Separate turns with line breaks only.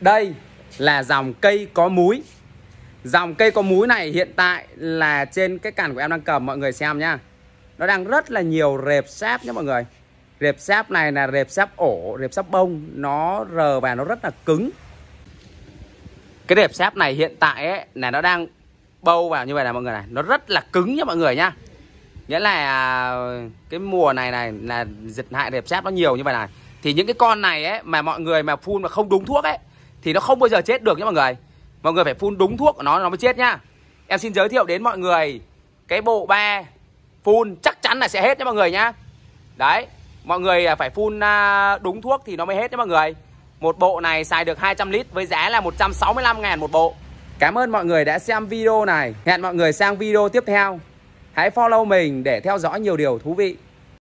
Đây là dòng cây có múi Dòng cây có múi này hiện tại là trên cái cản của em đang cầm mọi người xem nhá Nó đang rất là nhiều rệp sáp nhé mọi người Rệp sáp này là rệp sáp ổ, rệp sáp bông Nó rờ và nó rất là cứng Cái rệp sáp này hiện tại ấy, là nó đang bâu vào như vậy này mọi người này Nó rất là cứng nhé mọi người nhá Nghĩa là à, cái mùa này này là dịch hại rệp sáp nó nhiều như vậy này Thì những cái con này ấy mà mọi người mà phun mà không đúng thuốc ấy thì nó không bao giờ chết được nhé mọi người mọi người phải phun đúng thuốc của nó nó mới chết nhá em xin giới thiệu đến mọi người cái bộ ba phun chắc chắn là sẽ hết nhé mọi người nhá đấy mọi người à, phải phun à, đúng thuốc thì nó mới hết nhé mọi người một bộ này xài được 200 lít với giá là 165 ngàn một bộ Cảm ơn mọi người đã xem video này Hẹn mọi người sang video tiếp theo Hãy follow mình để theo dõi nhiều điều thú vị